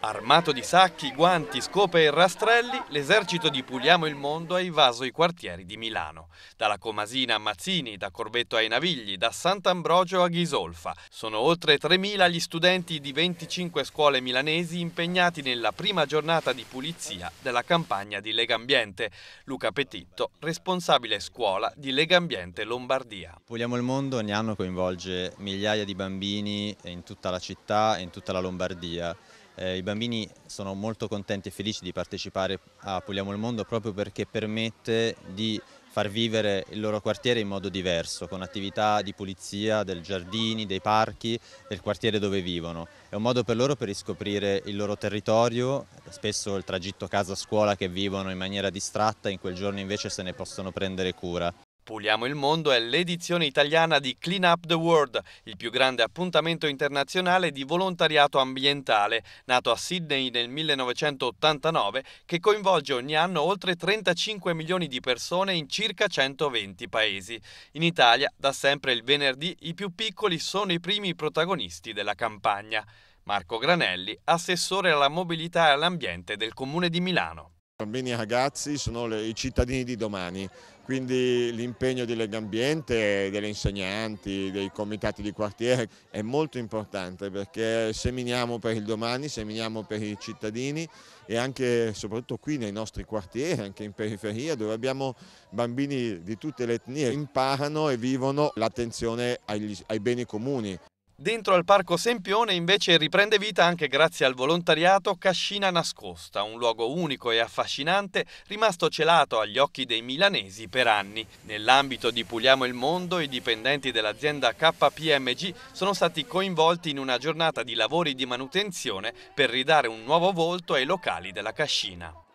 Armato di sacchi, guanti, scope e rastrelli, l'esercito di Puliamo il Mondo ha invaso i quartieri di Milano. Dalla Comasina a Mazzini, da Corbetto ai Navigli, da Sant'Ambrogio a Ghisolfa. Sono oltre 3.000 gli studenti di 25 scuole milanesi impegnati nella prima giornata di pulizia della campagna di Legambiente. Luca Petitto, responsabile scuola di Legambiente Lombardia. Puliamo il Mondo ogni anno coinvolge migliaia di bambini in tutta la città e in tutta la Lombardia eh, I bambini sono molto contenti e felici di partecipare a Puliamo il Mondo proprio perché permette di far vivere il loro quartiere in modo diverso, con attività di pulizia, dei giardini, dei parchi, del quartiere dove vivono. È un modo per loro per riscoprire il loro territorio, spesso il tragitto casa-scuola che vivono in maniera distratta, in quel giorno invece se ne possono prendere cura. Puliamo il mondo è l'edizione italiana di Clean Up the World, il più grande appuntamento internazionale di volontariato ambientale, nato a Sydney nel 1989, che coinvolge ogni anno oltre 35 milioni di persone in circa 120 paesi. In Italia, da sempre il venerdì, i più piccoli sono i primi protagonisti della campagna. Marco Granelli, assessore alla mobilità e all'ambiente del Comune di Milano. Bambini e ragazzi sono le, i cittadini di domani, quindi l'impegno di Legambiente, delle insegnanti, dei comitati di quartiere è molto importante perché seminiamo per il domani, seminiamo per i cittadini e anche soprattutto qui nei nostri quartieri, anche in periferia dove abbiamo bambini di tutte le etnie, imparano e vivono l'attenzione ai beni comuni. Dentro al Parco Sempione invece riprende vita anche grazie al volontariato Cascina Nascosta, un luogo unico e affascinante rimasto celato agli occhi dei milanesi per anni. Nell'ambito di Puliamo il Mondo i dipendenti dell'azienda KPMG sono stati coinvolti in una giornata di lavori di manutenzione per ridare un nuovo volto ai locali della Cascina.